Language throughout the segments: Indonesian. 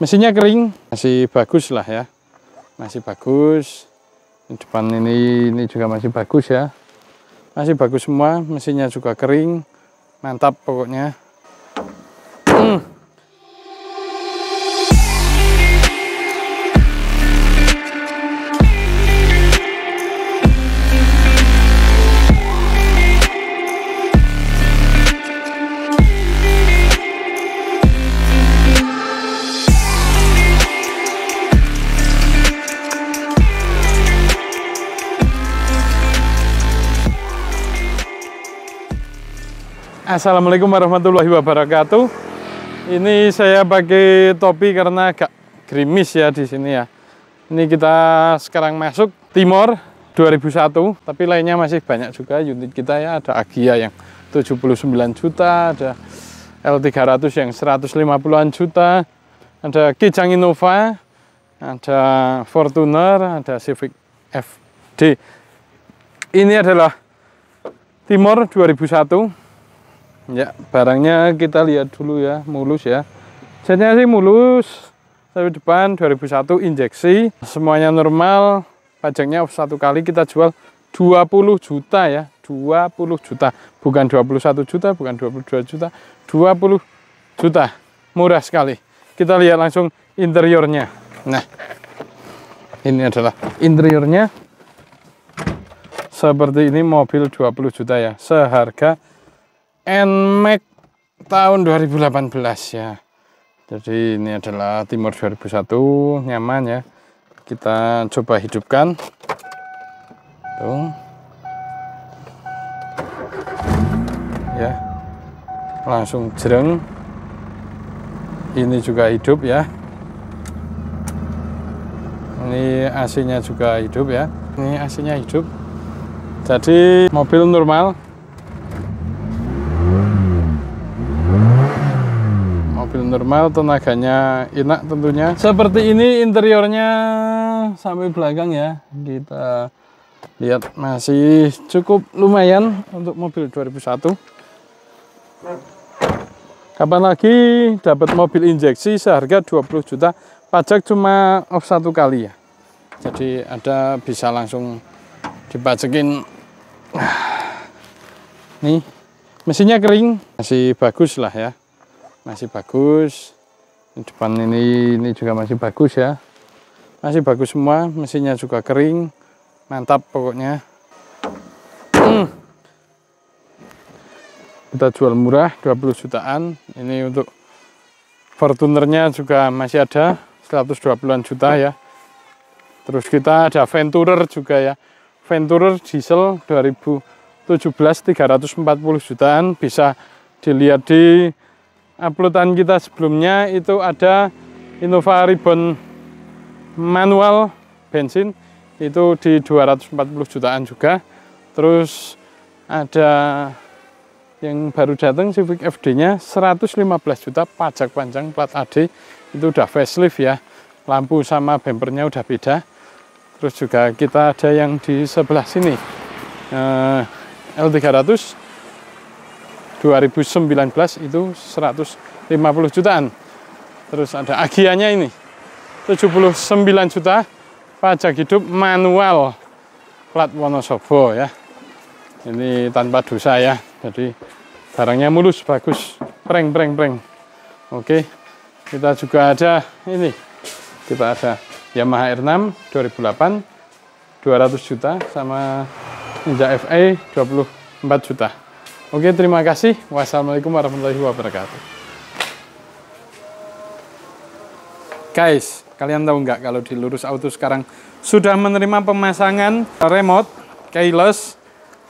mesinnya kering masih bagus lah ya masih bagus di depan ini ini juga masih bagus ya masih bagus semua mesinnya juga kering mantap pokoknya hmm. Assalamualaikum warahmatullahi wabarakatuh. Ini saya pakai topi karena agak gerimis ya di sini ya. Ini kita sekarang masuk Timor 2001, tapi lainnya masih banyak juga unit kita ya. Ada Agia yang 79 juta, ada L300 yang 150-an juta, ada Kijang Innova, ada Fortuner, ada Civic FD. Ini adalah Timor 2001 Ya, barangnya kita lihat dulu ya, mulus ya. Setnya sih mulus, tapi depan 2001 injeksi, semuanya normal, pajaknya off satu kali kita jual 20 juta ya, 20 juta. Bukan 21 juta, bukan 22 juta, 20 juta. Murah sekali. Kita lihat langsung interiornya. Nah, ini adalah interiornya. Seperti ini mobil 20 juta ya, seharga Nmax tahun 2018 ya jadi ini adalah Timur 2001 nyaman ya kita coba hidupkan tuh ya langsung jereng ini juga hidup ya ini AC nya juga hidup ya ini AC nya hidup jadi mobil normal normal tenaganya enak tentunya seperti ini interiornya sampai belakang ya kita lihat masih cukup lumayan untuk mobil 2001 kapan lagi dapat mobil injeksi seharga 20 juta pajak cuma off satu kali ya jadi ada bisa langsung dipajakin ah, nih mesinnya kering masih bagus lah ya masih bagus di depan ini ini juga masih bagus ya masih bagus semua mesinnya juga kering mantap pokoknya hmm. kita jual murah 20 jutaan ini untuk Fortunernya juga masih ada 120an juta ya terus kita ada Venturer juga ya Venturer diesel 2017 340 jutaan bisa dilihat di uploadan kita sebelumnya itu ada Innova Ribbon manual bensin itu di 240 jutaan juga terus ada yang baru datang Civic FD nya 115 juta pajak panjang plat AD itu udah facelift ya lampu sama bempernya udah beda terus juga kita ada yang di sebelah sini eh, L300 2019 itu 150 jutaan. Terus ada agianya ini 79 juta pajak hidup manual plat Wonosobo ya. Ini tanpa dosa ya. Jadi barangnya mulus bagus. Preng preng preng. Oke. Kita juga ada ini. Kita ada Yamaha R6 2008 200 juta sama Ninja FA 24 juta. Oke, terima kasih. Wassalamualaikum warahmatullahi wabarakatuh. Guys, kalian tahu nggak kalau di lurus auto sekarang sudah menerima pemasangan remote keyless.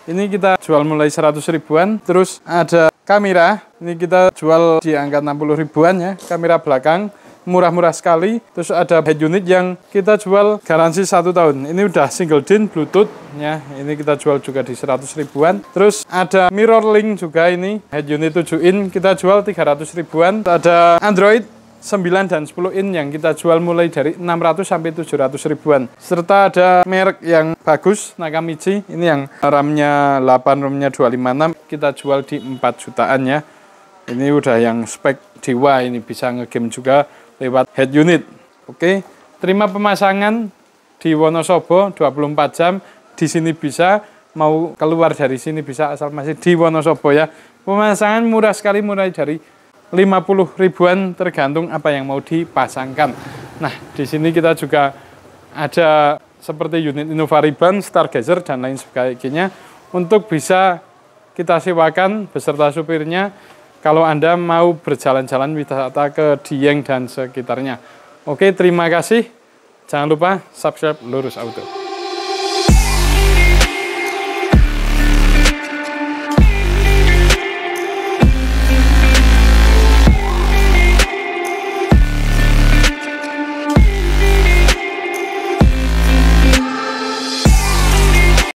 Ini kita jual mulai 100 ribuan. Terus ada kamera. Ini kita jual di angka 60 ribuan ya, kamera belakang murah-murah sekali. Terus ada head unit yang kita jual garansi satu tahun. Ini udah single din Bluetooth ya. Ini kita jual juga di 100 ribuan. Terus ada mirror link juga ini head unit 7 in kita jual 300 ribuan. Ada Android 9 dan 10 in yang kita jual mulai dari 600 sampai 700 ribuan serta ada merek yang bagus Nakamichi ini yang RAM-nya 8 RAM-nya 256 kita jual di 4 jutaan ya ini udah yang spek dewa ini bisa ngegame juga lewat head unit. Oke, terima pemasangan di Wonosobo 24 jam. Di sini bisa, mau keluar dari sini bisa asal masih di Wonosobo ya. Pemasangan murah sekali mulai dari 50 ribuan tergantung apa yang mau dipasangkan. Nah, di sini kita juga ada seperti unit Innova Innovariban, Stargazer, dan lain sebagainya untuk bisa kita sewakan beserta supirnya kalau Anda mau berjalan-jalan wisata ke Dieng dan sekitarnya. Oke, terima kasih. Jangan lupa subscribe Lurus Auto.